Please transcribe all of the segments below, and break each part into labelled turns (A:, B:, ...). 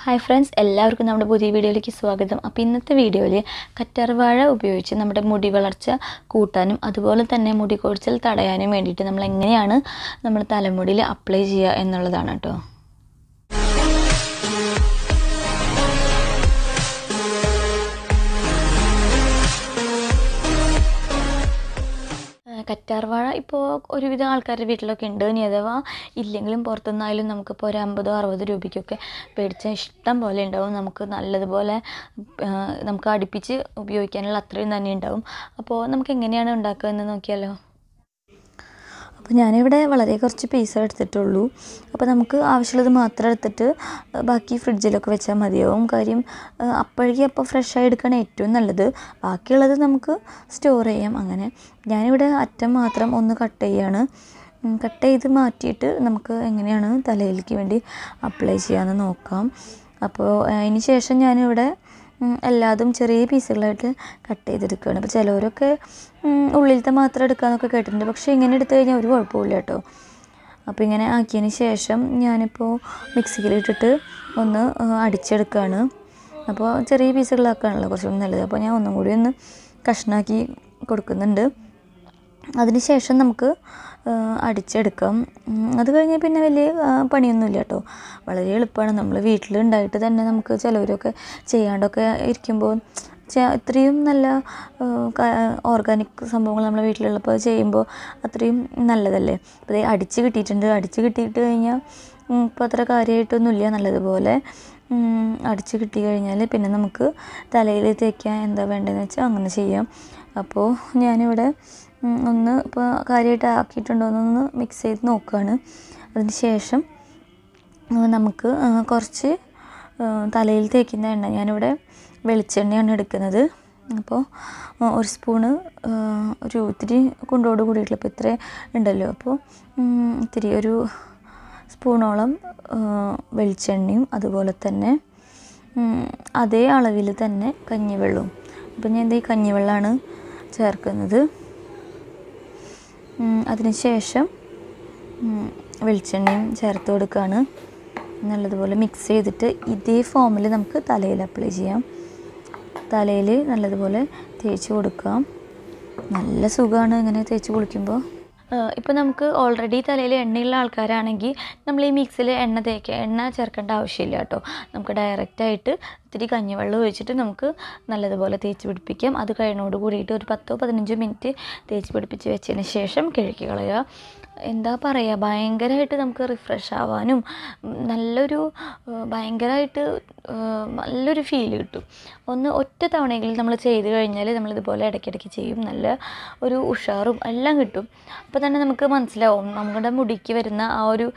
A: hi friends എല്ലാവർക്കും നമ്മുടെ പുതിയ വീഡിയോയിലേക്ക് സ്വാഗതം അപ്പോൾ ഇന്നത്തെ വീഡിയോയിൽ കറ്റാർവാഴ ഉപയോഗിച്ച് നമ്മുടെ മുടി വളർച്ച കൂട്ടാനും അതുപോലെ തന്നെ മുടി കൊഴിച്ചിൽ തടയാനും വേണ്ടിയിട്ട് നമ്മൾ എങ്ങനെയാണ് നമ്മുടെ തലമുടിയിൽ അപ്ലൈ ചെയ്യുക എന്നുള്ളതാണ് കേട്ടോ കറ്റാർവാഴ ഇപ്പോൾ ഒരുവിധം ആൾക്കാരുടെ വീട്ടിലൊക്കെ ഉണ്ട് ഇനി അഥവാ ഇല്ലെങ്കിലും പുറത്തുനിന്നായാലും നമുക്കിപ്പോൾ ഒരു അമ്പതോ അറുപതോ രൂപയ്ക്കൊക്കെ പേടിച്ച ഇഷ്ടം പോലെ ഉണ്ടാവും നമുക്ക് നല്ലതുപോലെ നമുക്ക് അടുപ്പിച്ച് ഉപയോഗിക്കാനുള്ള അത്രയും തന്നെ ഉണ്ടാവും അപ്പോൾ നമുക്ക് എങ്ങനെയാണ് ഉണ്ടാക്കുക എന്ന് നോക്കിയാലോ അപ്പോൾ ഞാനിവിടെ വളരെ കുറച്ച് പീസ് എടുത്തിട്ടുള്ളൂ അപ്പോൾ നമുക്ക് ആവശ്യമുള്ളത് മാത്രം എടുത്തിട്ട് ബാക്കി ഫ്രിഡ്ജിലൊക്കെ വെച്ചാൽ മതിയാവും കാര്യം അപ്പോഴേക്കും അപ്പോൾ ഫ്രഷായി എടുക്കുകയാണ് ഏറ്റവും നല്ലത് ബാക്കിയുള്ളത് നമുക്ക് സ്റ്റോർ ചെയ്യാം അങ്ങനെ ഞാനിവിടെ അറ്റം മാത്രം ഒന്ന് കട്ട് ചെയ്യാണ് കട്ട് ചെയ്ത് മാറ്റിയിട്ട് നമുക്ക് എങ്ങനെയാണ് തലയിലേക്ക് വേണ്ടി അപ്ലൈ ചെയ്യാമെന്ന് നോക്കാം അപ്പോൾ അതിന് ശേഷം ഞാനിവിടെ എല്ലാതും ചെറിയ പീസുകളായിട്ട് കട്ട് ചെയ്തെടുക്കുകയാണ് അപ്പോൾ ചിലവരൊക്കെ ഉള്ളിലത്തെ മാത്രം എടുക്കാമെന്നൊക്കെ കേട്ടിട്ടുണ്ട് പക്ഷേ ഇങ്ങനെ എടുത്തു കഴിഞ്ഞാൽ ഒരു കുഴപ്പമില്ല കേട്ടോ അപ്പോൾ ഇങ്ങനെ ആക്കിയതിന് ശേഷം ഞാനിപ്പോൾ മിക്സിയിലിട്ടിട്ട് ഒന്ന് അടിച്ചെടുക്കുകയാണ് അപ്പോൾ ചെറിയ പീസുകളാക്കാണല്ലോ കുറച്ചും നല്ലത് അപ്പോൾ ഞാൻ ഒന്നും കൂടി ഒന്ന് കഷ്ണാക്കി കൊടുക്കുന്നുണ്ട് അതിനുശേഷം നമുക്ക് അടിച്ചെടുക്കാം അത് കഴിഞ്ഞ് പിന്നെ വലിയ പണിയൊന്നുമില്ല കേട്ടോ വളരെ എളുപ്പമാണ് നമ്മൾ വീട്ടിലുണ്ടായിട്ട് തന്നെ നമുക്ക് ചിലവരൊക്കെ ചെയ്യാണ്ടൊക്കെ ഇരിക്കുമ്പോൾ ഇത്രയും നല്ല ഓർഗാനിക് സംഭവങ്ങൾ നമ്മളെ വീട്ടിലുള്ളപ്പോൾ ചെയ്യുമ്പോൾ അത്രയും നല്ലതല്ലേ അപ്പോൾ അടിച്ച് കിട്ടിയിട്ടുണ്ട് അടിച്ച് കിട്ടിയിട്ട് കഴിഞ്ഞാൽ ഇപ്പോൾ അത്ര കാര്യമായിട്ടൊന്നുമില്ല നല്ലതുപോലെ അടിച്ച് കിട്ടി കഴിഞ്ഞാൽ പിന്നെ നമുക്ക് തലയിൽ തേക്കാൻ എന്താ വേണ്ടതെന്ന് വെച്ചാൽ അങ്ങനെ ചെയ്യാം അപ്പോൾ ഞാനിവിടെ ഒന്ന് ഇപ്പോൾ കാര്യമായിട്ട് ആക്കിയിട്ടുണ്ടോ എന്നൊന്ന് മിക്സ് ചെയ്ത് നോക്കുകയാണ് അതിന് ശേഷം നമുക്ക് കുറച്ച് തലയിൽ തേക്കുന്ന എണ്ണ ഞാനിവിടെ വെളിച്ചെണ്ണയാണ് എടുക്കുന്നത് അപ്പോൾ ഒരു സ്പൂണ് ഒരു ഇത്തിരി കൊണ്ടോട് കൂടിയിട്ടുള്ള ഇപ്പോൾ ഇത്രയും ഉണ്ടല്ലോ അപ്പോൾ ഇത്തിരി ഒരു സ്പൂണോളം വെളിച്ചെണ്ണയും അതുപോലെ തന്നെ അതേ അളവിൽ തന്നെ കഞ്ഞിവെള്ളവും അപ്പം ഞാൻ ഈ കഞ്ഞിവെള്ളമാണ് ചേർക്കുന്നത് അതിനുശേഷം വെളിച്ചെണ്ണയും ചേർത്ത് കൊടുക്കുകയാണ് നല്ലതുപോലെ മിക്സ് ചെയ്തിട്ട് ഇതേ ഫോമിൽ നമുക്ക് തലയിൽ അപ്ലൈ ചെയ്യാം തലയിൽ നല്ലതുപോലെ തേച്ച് കൊടുക്കാം നല്ല സുഖമാണ് ഇങ്ങനെ തേച്ച് കുളിക്കുമ്പോൾ ഇപ്പോൾ നമുക്ക് ഓൾറെഡി തലയിൽ എണ്ണയുള്ള ആൾക്കാരാണെങ്കിൽ നമ്മൾ ഈ മിക്സിൽ എണ്ണ തേക്ക എണ്ണ ചേർക്കേണ്ട ആവശ്യമില്ല കേട്ടോ നമുക്ക് ഡയറക്റ്റായിട്ട് ഇത്തിരി കഞ്ഞിവെള്ളം ഒഴിച്ചിട്ട് നമുക്ക് നല്ലതുപോലെ തേച്ച് പിടിപ്പിക്കാം അത് കഴിഞ്ഞോട് കൂടിയിട്ട് ഒരു പത്തോ പതിനഞ്ചോ മിനിറ്റ് തേച്ച് പിടിപ്പിച്ച് വെച്ചതിന് ശേഷം കിഴക്കി കളയുക എന്താ പറയുക ഭയങ്കരമായിട്ട് നമുക്ക് റിഫ്രഷ് ആവാനും നല്ലൊരു ഭയങ്കരമായിട്ട് നല്ലൊരു ഫീൽ കിട്ടും ഒന്ന് ഒറ്റ തവണയെങ്കിലും നമ്മൾ ചെയ്ത് കഴിഞ്ഞാൽ നമ്മളിതുപോലെ ഇടയ്ക്കിടയ്ക്ക് ചെയ്യും നല്ല ഒരു ഉഷാറും എല്ലാം കിട്ടും അപ്പോൾ തന്നെ നമുക്ക് മനസ്സിലാവും നമ്മുടെ മുടിക്ക് വരുന്ന ആ ഒരു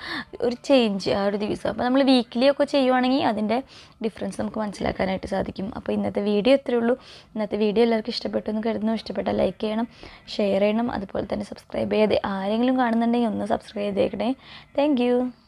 A: ഒരു ചേഞ്ച് ആ ഒരു ദിവസം അപ്പോൾ നമ്മൾ വീക്കിലി ഒക്കെ ചെയ്യുവാണെങ്കിൽ അതിൻ്റെ ഡിഫറൻസ് നമുക്ക് മനസ്സിലാവും മനസ്സിലാക്കാനായിട്ട് സാധിക്കും അപ്പോൾ ഇന്നത്തെ വീഡിയോ ഇത്രയേ ഉള്ളൂ ഇന്നത്തെ വീഡിയോ എല്ലാവർക്കും ഇഷ്ടപ്പെട്ടു എന്ന് കരുതുന്നു ഇഷ്ടപ്പെട്ടാൽ ലൈക്ക് ചെയ്യണം ഷെയർ ചെയ്യണം അതുപോലെ തന്നെ സബ്സ്ക്രൈബ് ചെയ്ത് ആരെങ്കിലും കാണുന്നുണ്ടെങ്കിൽ ഒന്ന് സബ്സ്ക്രൈബ് ചെയ്തേക്കണേ താങ്ക്